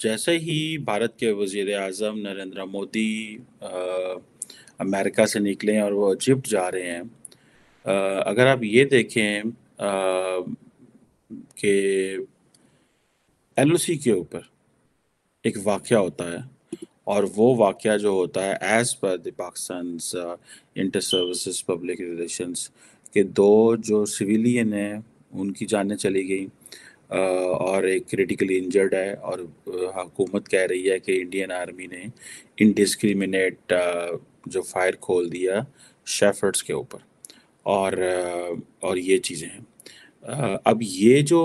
जैसे ही भारत के वजीर अजम नरेंद्र मोदी अमेरिका से निकले और वो इजिप्ट जा रहे हैं आ, अगर आप ये देखें कि एल के ऊपर एक वाक़ होता है और वो वाक़ जो होता है एज़ पर Pakistan inter services public relations के दो जो सिविलियन हैं उनकी जानें चली गई और एक क्रिटिकली इंजर्ड है और हुकूमत कह रही है कि इंडियन आर्मी ने इनडिस्क्रिमिनेट जो फायर खोल दिया शेफर्ड्स के ऊपर और और ये चीज़ें हैं अब ये जो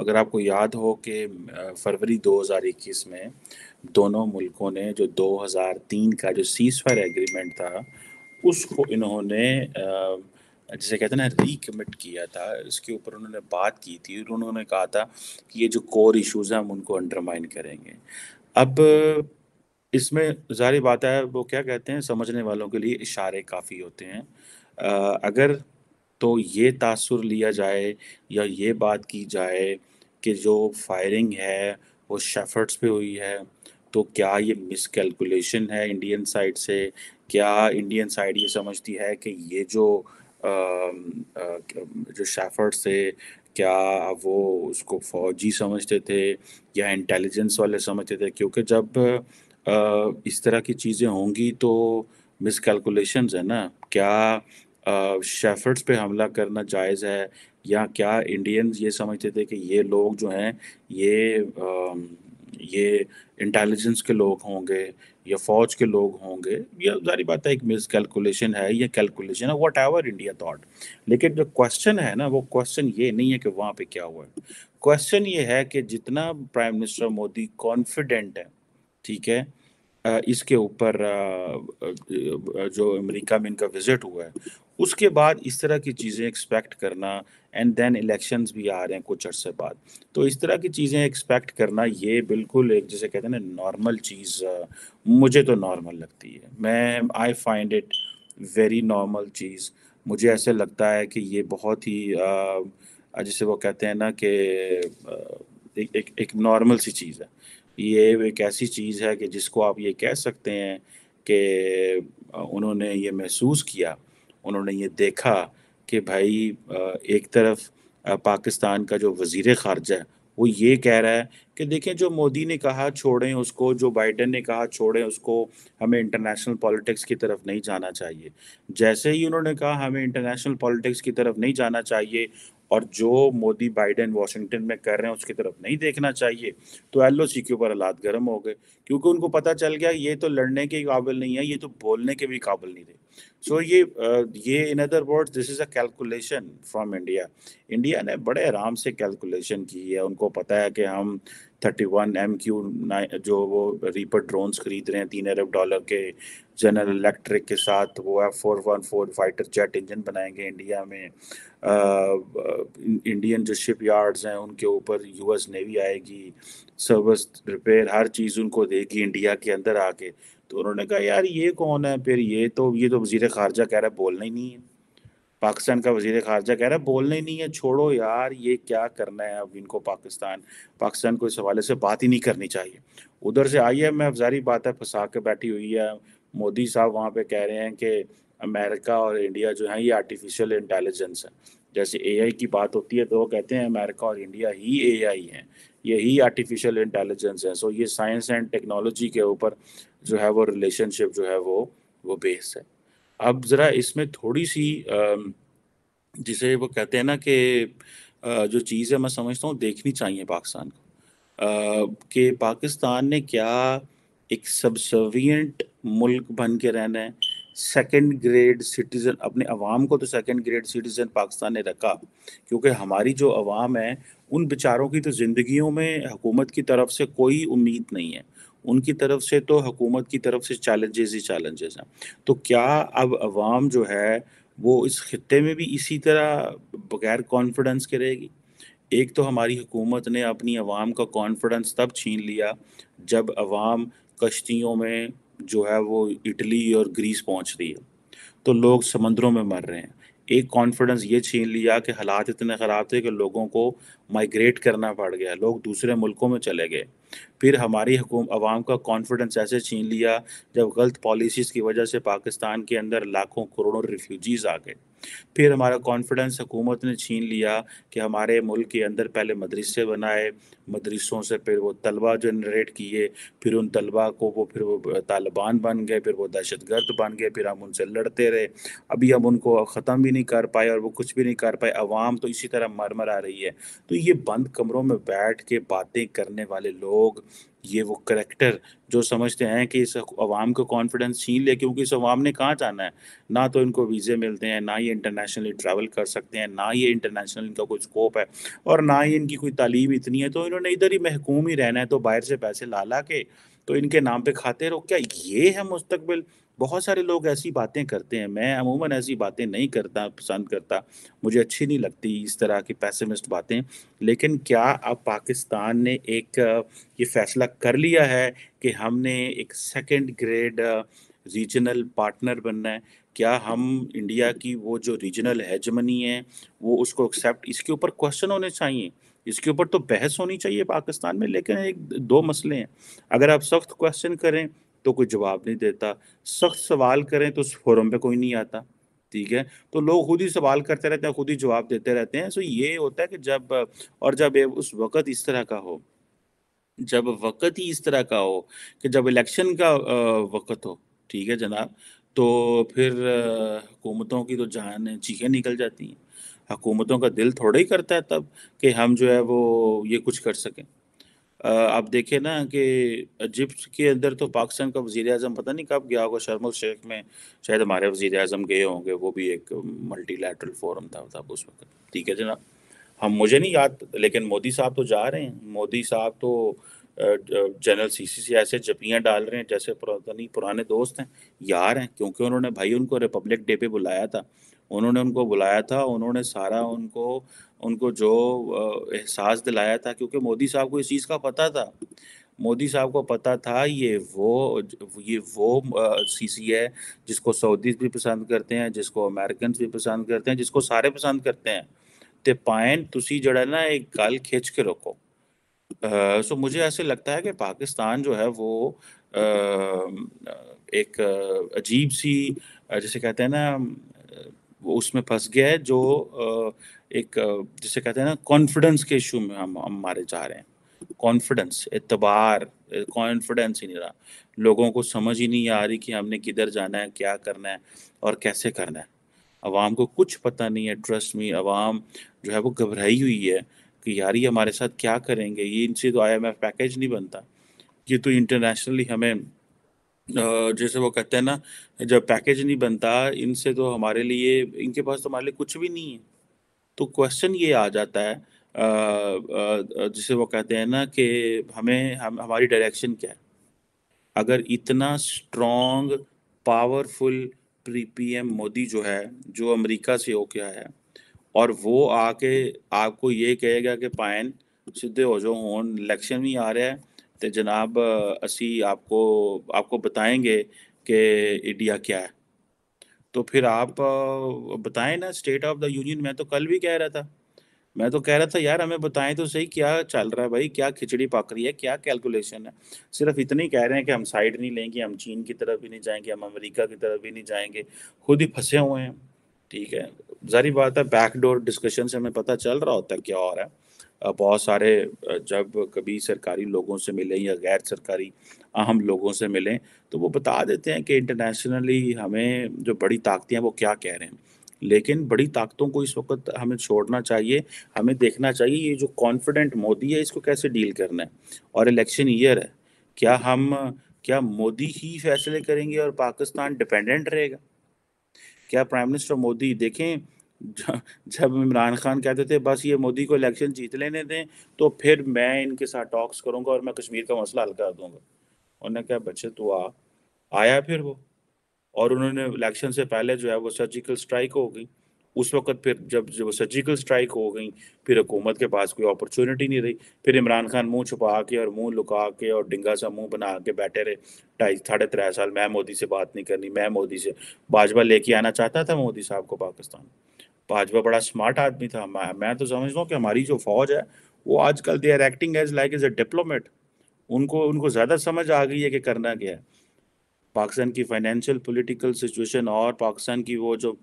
अगर आपको याद हो कि फरवरी 2021 में दोनों मुल्कों ने जो 2003 का जो सीज फायर एग्रीमेंट था उसको इन्होंने जिसे कहते हैं ना रिकमिट किया था उसके ऊपर उन्होंने बात की थी उन्होंने कहा था कि ये जो कोर इश्यूज़ हैं हम उनको अंडरमाइन करेंगे अब इसमें जारी बात है वो क्या कहते हैं समझने वालों के लिए इशारे काफ़ी होते हैं अगर तो ये तासुर लिया जाए या ये बात की जाए कि जो फायरिंग है वो शेफर्ट्स पे हुई है तो क्या ये मिसकैलकुलेशन है इंडियन साइड से क्या इंडियन साइड ये समझती है कि ये जो जो शेफर्ड से क्या वो उसको फौजी समझते थे या इंटेलिजेंस वाले समझते थे क्योंकि जब इस तरह की चीज़ें होंगी तो मिसकैलकुलेशंस है ना क्या शेफर्ड्स पे हमला करना जायज़ है या क्या इंडियंस ये समझते थे कि ये लोग जो हैं ये आ, ये इंटेलिजेंस के लोग होंगे या फौज के लोग होंगे या जारी बात है एक मिस कैलकुलेशन है या कैलकुलेशन है वट एवर इंडिया थाट लेकिन जो क्वेश्चन है ना वो क्वेश्चन ये नहीं है कि वहाँ पे क्या हुआ है क्वेश्चन ये है कि जितना प्राइम मिनिस्टर मोदी कॉन्फिडेंट है ठीक है इसके ऊपर जो अमेरिका में इनका विजिट हुआ है उसके बाद इस तरह की चीज़ें एक्सपेक्ट करना एंड देन इलेक्शंस भी आ रहे हैं कुछ अर्से बाद तो इस तरह की चीज़ें एक्सपेक्ट करना ये बिल्कुल एक जैसे कहते हैं ना नॉर्मल चीज़ मुझे तो नॉर्मल लगती है मैं I find it very normal चीज़ मुझे ऐसे लगता है कि ये बहुत ही जैसे वो कहते हैं ना कि एक एक, एक नॉर्मल सी चीज़ है ये एक ऐसी चीज़ है कि जिसको आप ये कह सकते हैं कि उन्होंने ये महसूस किया उन्होंने ये देखा कि भाई एक तरफ पाकिस्तान का जो वजीर खारजा है वो ये कह रहा है कि देखें जो मोदी ने कहा छोड़ें उसको जो बाइडेन ने कहा छोड़ें उसको हमें इंटरनेशनल पॉलिटिक्स की तरफ नहीं जाना चाहिए जैसे ही उन्होंने कहा हमें इंटरनेशनल पॉलिटिक्स की तरफ नहीं जाना चाहिए और जो मोदी बाइडेन वाशिंगटन में कर रहे हैं उसकी तरफ नहीं देखना चाहिए तो एल के ऊपर हालात गर्म हो गए क्योंकि उनको पता चल गया ये तो लड़ने के काबिल नहीं है ये तो बोलने के भी काबिल नहीं थे सो so ये ये in other words this is a calculation from India India ने बड़े आराम से कैलकुलेशन की है उनको पता है कि हम थर्टी वन एम क्यू जो वो रीपर ड्रोन्स खरीद रहे हैं तीन अरब डॉलर के जनरल इलेक्ट्रिक के साथ वो F four one four fighter jet engine बनाएंगे इंडिया में आ, इंडियन जो शिप यार्ड्स हैं उनके ऊपर यूएस नेवी आएगी सर्विस रिपेयर हर चीज़ उनको देगी इंडिया के अंदर आके तो उन्होंने कहा यार ये कौन है फिर ये तो ये तो वजीर खारजा कह रहा है बोलना ही नहीं है पाकिस्तान का वजीर खारजा कह रहा है बोलने ही नहीं है छोड़ो यार ये क्या करना है अब इनको पाकिस्तान पाकिस्तान को इस हवाले से बात ही नहीं करनी चाहिए उधर से आई एम एफ जारी बात है फंसा के बैठी हुई है मोदी साहब वहाँ पे कह रहे हैं कि अमेरिका और इंडिया जो है ये आर्टिफिशियल इंटेलिजेंस है जैसे ए की बात होती है तो वो कहते हैं अमेरिका और इंडिया ही एआई हैं यही आर्टिफिशियल इंटेलिजेंस है सो ये साइंस एंड टेक्नोलॉजी के ऊपर जो है वो रिलेशनशिप जो है वो वो बेस है अब ज़रा इसमें थोड़ी सी जिसे वो कहते हैं ना कि जो चीज़ है मैं समझता हूँ देखनी चाहिए पाकिस्तान को कि पाकिस्तान ने क्या एक सबसर्वियंट मुल्क बन के रहना है सेकेंड ग्रेड सिटीज़न अपने अवाम को तो सेकेंड ग्रेड सिटीज़न पाकिस्तान ने रखा क्योंकि हमारी जो अवाम है उन बेचारों की तो ज़िंदगियों में हुकूमत की तरफ से कोई उम्मीद नहीं है उनकी तरफ से तो हुकूमत की तरफ से चैलेंजेस ही चैलेंजेस हैं तो क्या अब अवाम जो है वो इस खत्े में भी इसी तरह बगैर कॉन्फिडेंस के रहेगी एक तो हमारी हुकूमत ने अपनी आवाम का कॉन्फिडेंस तब छीन लिया जब अवाम कश्तियों में जो है वो इटली और ग्रीस पहुंच रही है तो लोग समंदरों में मर रहे हैं एक कॉन्फिडेंस ये छीन लिया कि हालात इतने ख़राब थे कि लोगों को माइग्रेट करना पड़ गया लोग दूसरे मुल्कों में चले गए फिर हमारी आवाम का कॉन्फिडेंस ऐसे छीन लिया जब गलत पॉलिसीज़ की वजह से पाकिस्तान के अंदर लाखों करोड़ों रिफ्यूजीज़ आ गए फिर हमारा कॉन्फिडेंस हुकूमत ने छीन लिया कि हमारे मुल्क के अंदर पहले मदरसे बनाए मदरसों से फिर वो तलबा जनरेट किए फिर उन तलबा को वो फिर वो तालिबान बन गए फिर वो दहशत गर्द बन गए फिर हम उनसे लड़ते रहे अभी हम उनको ख़त्म भी नहीं कर पाए और वो कुछ भी नहीं कर पाए अवाम तो इसी तरह मरमर आ रही है तो ये बंद कमरों में बैठ के बातें करने वाले लोग ये वो करेक्टर जो समझते हैं कि इस अवाम का कॉन्फिडेंस छीन ले क्योंकि इस अवाम ने कहाँ जाना है ना तो इनको वीज़े मिलते हैं ना ये इंटरनेशनली ट्रैवल कर सकते हैं ना ये इंटरनेशनल इनका कोई स्कोप है और ना ही इनकी कोई तालीम इतनी है तो इन्होंने इधर ही महकूम ही रहना है तो बाहर से पैसे ला ला के तो इनके नाम पर खाते रहो क्या ये है मुस्तबिल बहुत सारे लोग ऐसी बातें करते हैं मैं अमूमन ऐसी बातें नहीं करता पसंद करता मुझे अच्छी नहीं लगती इस तरह की पैसिमिस्ट बातें लेकिन क्या अब पाकिस्तान ने एक ये फैसला कर लिया है कि हमने एक सेकेंड ग्रेड रीजनल पार्टनर बनना है क्या हम इंडिया की वो जो रीजनल जमनी है वो उसको एक्सेप्ट इसके ऊपर क्वेश्चन होने चाहिए इसके ऊपर तो बहस होनी चाहिए पाकिस्तान में लेकिन एक दो मसले हैं अगर आप सख्त क्वेश्चन करें तो कोई जवाब नहीं देता सख्त सवाल करें तो उस फोरम पे कोई नहीं आता ठीक है तो लोग खुद ही सवाल करते रहते हैं खुद ही जवाब देते रहते हैं सो ये होता है कि जब और जब उस वक़्त इस तरह का हो जब वक़्त ही इस तरह का हो कि जब इलेक्शन का वक़्त हो ठीक है जनाब तो फिर हुकूमतों की तो जान चीखें निकल जाती हैं हुकूमतों का दिल थोड़ा ही करता है तब कि हम जो है वो ये कुछ कर सकें आप देखें ना कि इजिप्ट के अंदर तो पाकिस्तान का वजी अजम पता नहीं कब गया होगा शर्मल शेख में शायद हमारे वजीर अजम गए होंगे वो भी एक मल्टी लेटरल फोरम था तब उस वक्त ठीक है जनाब हम मुझे नहीं याद लेकिन मोदी साहब तो जा रहे हैं मोदी साहब तो जनरल सी सी से ऐसे जपियाँ डाल रहे हैं जैसे पुरानी पुराने दोस्त हैं यार हैं क्योंकि उन्होंने भाई उनको रिपब्लिक डे पे बुलाया था उन्होंने उनको बुलाया था उन्होंने सारा उनको उनको जो एहसास दिलाया था क्योंकि मोदी साहब को इस चीज़ का पता था मोदी साहब को पता था ये वो ये वो सीसी है जिसको सऊदीज भी पसंद करते हैं जिसको अमेरिकन भी पसंद करते हैं जिसको सारे पसंद करते हैं ਤੇ ਪਾਇਨ जो है ना एक गल खिंच के रखो सो मुझे ऐसे लगता है कि पाकिस्तान जो है वो एक अजीब सी जैसे कहते हैं ना उसमें फंस गया है जो एक जिसे कहते हैं ना कॉन्फिडेंस के इशू में हम हम मारे जा रहे हैं कॉन्फिडेंस एतबार कॉन्फिडेंस ही नहीं रहा लोगों को समझ ही नहीं आ रही कि हमने किधर जाना है क्या करना है और कैसे करना है आवाम को कुछ पता नहीं है ट्रस्ट में आवाम जो है वो घबराई हुई है कि यार ये हमारे साथ क्या करेंगे ये इनसे तो आईएमएफ पैकेज नहीं बनता ये तो इंटरनेशनली हमें जैसे वो कहते हैं ना जब पैकेज नहीं बनता इनसे तो हमारे लिए इनके पास तो हमारे लिए कुछ भी नहीं है तो क्वेश्चन ये आ जाता है जिसे वो कहते हैं ना कि हमें हम हमारी डायरेक्शन क्या है अगर इतना स्ट्रॉन्ग पावरफुल एम मोदी जो है जो अमेरिका से हो क्या है और वो आके आपको ये कहेगा कि पायन सीधे हो जाओ हो इलेक्शन भी आ रहा है तो जनाब असी आपको आपको बताएंगे कि इंडिया क्या है तो फिर आप बताएं ना स्टेट ऑफ द यूनियन मैं तो कल भी कह रहा था मैं तो कह रहा था यार हमें बताएं तो सही क्या चल रहा है भाई क्या खिचड़ी पक रही है क्या कैलकुलेशन है सिर्फ इतनी कह रहे हैं कि हम साइड नहीं लेंगे हम चीन की तरफ भी नहीं जाएंगे हम अमेरिका की तरफ भी नहीं जाएंगे खुद ही फंसे हुए हैं ठीक है जारी बात है बैकडोर डिस्कशन से हमें पता चल रहा होता है क्या और है बहुत सारे जब कभी सरकारी लोगों से मिलें या गैर सरकारी अहम लोगों से मिलें तो वो बता देते हैं कि इंटरनेशनली हमें जो बड़ी ताकतें हैं वो क्या कह रहे हैं लेकिन बड़ी ताकतों को इस वक्त हमें छोड़ना चाहिए हमें देखना चाहिए ये जो कॉन्फिडेंट मोदी है इसको कैसे डील करना है और इलेक्शन ईयर है क्या हम क्या मोदी ही फैसले करेंगे और पाकिस्तान डिपेंडेंट रहेगा क्या प्राइम मिनिस्टर मोदी देखें जब इमरान खान कहते थे बस ये मोदी को इलेक्शन जीत लेने दें तो फिर मैं इनके साथ टॉक्स करूंगा और मैं कश्मीर का मसला हल कर दूंगा उन्होंने कहा बच्चे तो आ आया फिर वो और उन्होंने इलेक्शन से पहले जो है वो सर्जिकल स्ट्राइक हो गई उस वक्त फिर जब जब सर्जिकल स्ट्राइक हो गई फिर हुकूमत के पास कोई अपॉर्चुनिटी नहीं रही फिर इमरान खान मुंह छुपा के और मुंह लुका के और डिंगा सा मुंह बना के बैठे रहे ढाई साढ़े त्रै साल मैं मोदी से बात नहीं करनी मैं मोदी से भाजपा लेके आना चाहता था मोदी साहब को पाकिस्तान भाजपा बड़ा स्मार्ट आदमी था मैं तो समझता हूँ कि हमारी जो फौज है वो आजकल they are acting as like as a diplomat उनको उनको ज़्यादा समझ आ गई है कि करना क्या है पाकिस्तान की फाइनेंशियल पॉलिटिकल सिचुएशन और पाकिस्तान की वो जो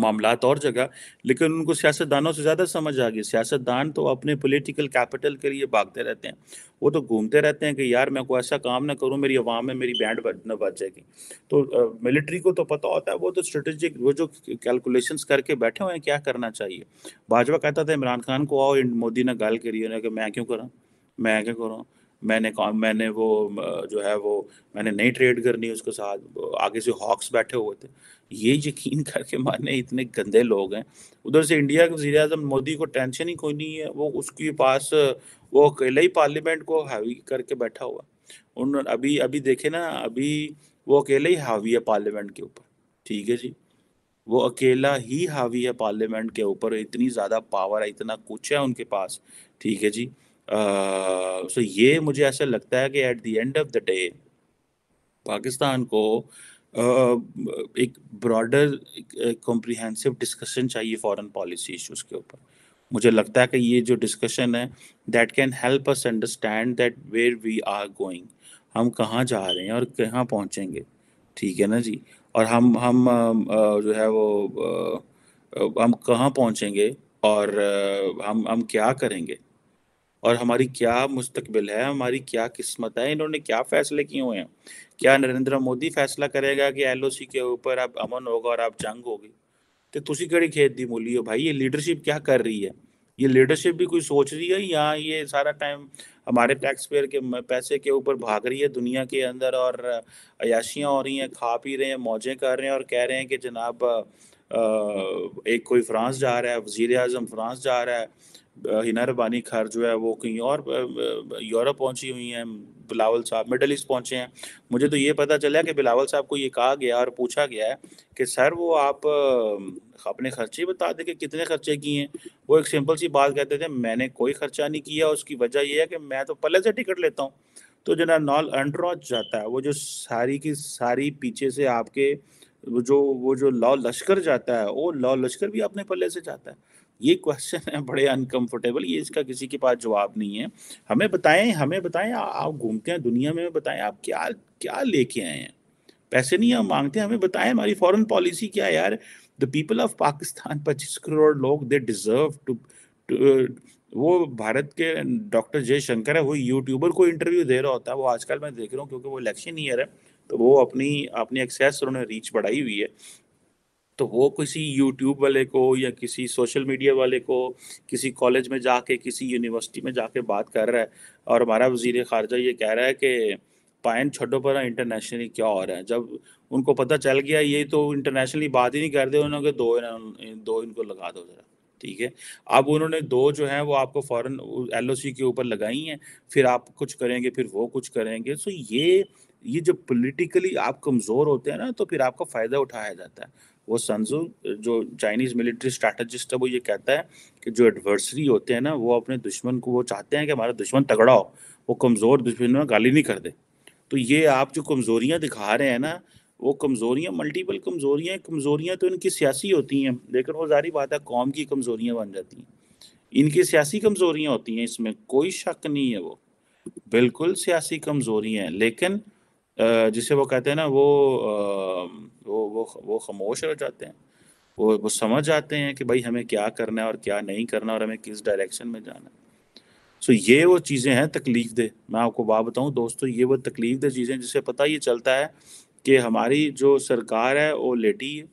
मामला और जगह लेकिन उनको सियासतदानों से ज़्यादा समझ आ गई सियासतदान तो अपने पॉलिटिकल कैपिटल के लिए भागते रहते हैं वो तो घूमते रहते हैं कि यार मैं कोई ऐसा काम ना करूँ मेरी आवाम में मेरी बैंड न बच जाएगी तो मिलिट्री को तो पता होता है वो तो स्ट्रेटेजिक वो जो कैलकुलेशन करके बैठे हुए हैं क्या करना चाहिए भाजपा कहता था इमरान खान को आओ मोदी ने गाल करिए कि मैं क्यों करूँ मैं क्या करूँ मैंने मैंने वो जो है वो मैंने नहीं ट्रेड करनी उसके साथ आगे से हॉक्स बैठे हुए थे ये यकीन करके माने इतने गंदे लोग हैं उधर से इंडिया के वजी अजम मोदी को टेंशन ही कोई नहीं है वो उसके पास वो अकेला ही पार्लियामेंट को हावी करके बैठा हुआ उन अभी अभी देखे ना अभी वो अकेले ही हावी है पार्लियामेंट के ऊपर ठीक है जी वो अकेला ही हावी है पार्लियामेंट के ऊपर इतनी ज़्यादा पावर है इतना कुछ है उनके पास ठीक है जी सो ये मुझे ऐसा लगता है कि at the end of the day Pakistan को एक ब्रॉडर कॉम्प्रिहेंसिव डिस्कशन चाहिए फॉरेन पॉलिसी इश्यूज के ऊपर मुझे लगता है कि ये जो डिस्कशन है that can help us understand that where we are going हम कहाँ जा रहे हैं और कहाँ पहुँचेंगे ठीक है ना जी और हम हम जो है वो हम कहाँ पहुँचेंगे और हम हम क्या करेंगे और हमारी क्या मुस्तकबिल है हमारी क्या किस्मत है इन्होंने क्या फैसले किए हुए हैं क्या नरेंद्र मोदी फैसला करेगा कि एल के ऊपर अब अमन होगा और आप जंग होगी तो तुम कड़ी खेत दी मूली हो भाई ये लीडरशिप क्या कर रही है ये लीडरशिप भी कोई सोच रही है या ये सारा टाइम हमारे टैक्स पेयर के पैसे के ऊपर भाग रही है दुनिया के अंदर और अयाशियाँ हो रही हैं खा पी रहे हैं मौजें कर रहे हैं और कह रहे हैं कि जनाब एक कोई फ्रांस जा रहा है वजीर अजम फ्रांस जा रहा है हिना रबानी खार जो है वो कहीं और यूरोप पहुंची हुई हैं बिलावल साहब मिडल ईस्ट पहुंचे हैं मुझे तो ये पता चला कि बिलावल साहब को ये कहा गया और पूछा गया है कि सर वो आप अपने खर्चे बता दें कि कितने खर्चे किए हैं वो एक सिंपल सी बात कहते थे मैंने कोई खर्चा नहीं किया उसकी वजह यह है कि मैं तो पहले से टिकट लेता हूँ तो जो नॉल अंड्रॉच जाता है वो जो सारी की सारी पीछे से आपके वो जो वो जो लॉ लश्कर जाता है वो लॉ लश्कर भी अपने पल्ले से जाता है ये क्वेश्चन है बड़े अनकंफर्टेबल ये इसका किसी के पास जवाब नहीं है हमें बताएं हमें बताएं आप घूमते हैं दुनिया में बताएं आप क्या क्या लेके आए हैं पैसे नहीं हम मांगते हमें बताएं हमारी फॉरेन पॉलिसी क्या है यार द पीपल ऑफ पाकिस्तान पच्चीस करोड़ लोग दे डिजर्व टू वो भारत के डॉक्टर जयशंकर है वो यूट्यूबर को इंटरव्यू दे रहा होता है वो आजकल मैं देख रहा हूँ क्योंकि वो इलेक्शन ईयर है तो वो अपनी अपनी एक्सेस उन्होंने रीच बढ़ाई हुई है तो वो किसी यूट्यूब वाले को या किसी सोशल मीडिया वाले को किसी कॉलेज में जाके किसी यूनिवर्सिटी में जाके बात कर रहा है और हमारा वजीर खारजा ये कह रहा है कि पायन छोटो पर इंटरनेशनली क्या हो रहा है जब उनको पता चल गया ये तो इंटरनेशनली बात ही नहीं करते उन्होंने दो दो इनको लगा दो जरा ठीक है अब उन्होंने दो जो हैं वो आपको फॉरन एल के ऊपर लगाई हैं फिर आप कुछ करेंगे फिर वो कुछ करेंगे सो तो ये ये जब पॉलिटिकली आप कमज़ोर होते हैं ना तो फिर आपका फ़ायदा उठाया जाता है वो संजू जो चाइनीज मिलिट्री स्ट्रैटेजिस्ट है वो ये कहता है कि जो एडवर्सरी होते हैं ना वो अपने दुश्मन को वो चाहते हैं कि हमारा दुश्मन तगड़ा हो वो कमज़ोर दुश्मन में गाली नहीं कर दे तो ये आप जो कमज़ोरियाँ दिखा रहे हैं ना वो कमज़ोरियाँ मल्टीपल कमज़ोरियाँ कमज़ोरियाँ तो इनकी सियासी होती हैं लेकिन वो जारी बात है कौम की कमज़ोरियाँ बन जाती हैं इनकी सियासी कमज़ोरियाँ होती हैं इसमें कोई शक नहीं है वो बिल्कुल सियासी कमज़ोरियाँ हैं लेकिन जिसे वो कहते हैं ना वो वो वो वो खामोश हो जाते हैं वो वो समझ जाते हैं कि भाई हमें क्या करना है और क्या नहीं करना और हमें किस डायरेक्शन में जाना है सो so, ये वो चीज़ें हैं तकलीफ दे मैं आपको बात बताऊं दोस्तों ये वो तकलीफ दे चीज़ें जिससे पता ये चलता है कि हमारी जो सरकार है वो लेटी है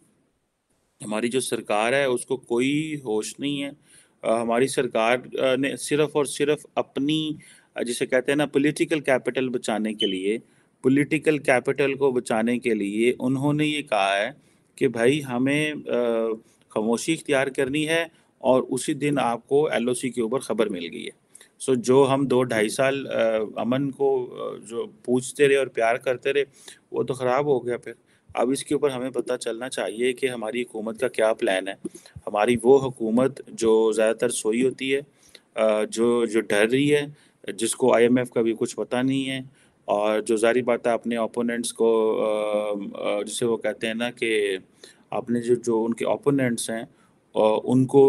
हमारी जो सरकार है उसको कोई होश नहीं है हमारी सरकार ने सिर्फ और सिर्फ अपनी जिसे कहते हैं ना पॉलिटिकल कैपिटल बचाने के लिए पॉलिटिकल कैपिटल को बचाने के लिए उन्होंने ये कहा है कि भाई हमें खामोशी इख्तियार करनी है और उसी दिन आपको एल के ऊपर ख़बर मिल गई है सो जो हम दो ढाई हम्म। साल अमन को जो पूछते रहे और प्यार करते रहे वो तो ख़राब हो गया फिर अब इसके ऊपर हमें पता चलना चाहिए कि हमारी हुकूमत का क्या प्लान है हमारी वो हुकूमत जो ज़्यादातर सोई होती है जो जो डर रही है जिसको आईएमएफ का भी कुछ पता नहीं है और जो जारी बात है अपने ओपोनेंट्स को जिसे वो कहते हैं ना कि अपने जो जो उनके ओपोनेंट्स हैं उनको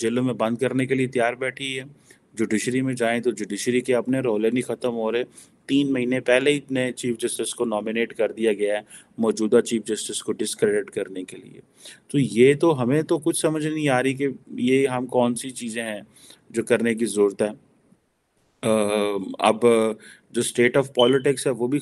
जेलों में बंद करने के लिए तैयार बैठी है जुडिशरी में जाएं तो जुडिशरी के अपने रोले नहीं ख़त्म हो रहे तीन महीने पहले ही नए चीफ जस्टिस को नॉमिनेट कर दिया गया है मौजूदा चीफ जस्टिस को डिसक्रेडिट करने के लिए तो ये तो हमें तो कुछ समझ नहीं आ रही कि ये हम कौन सी चीज़ें हैं जो करने की ज़रूरत है अब जो स्टेट ऑफ पॉलिटिक्स है वो भी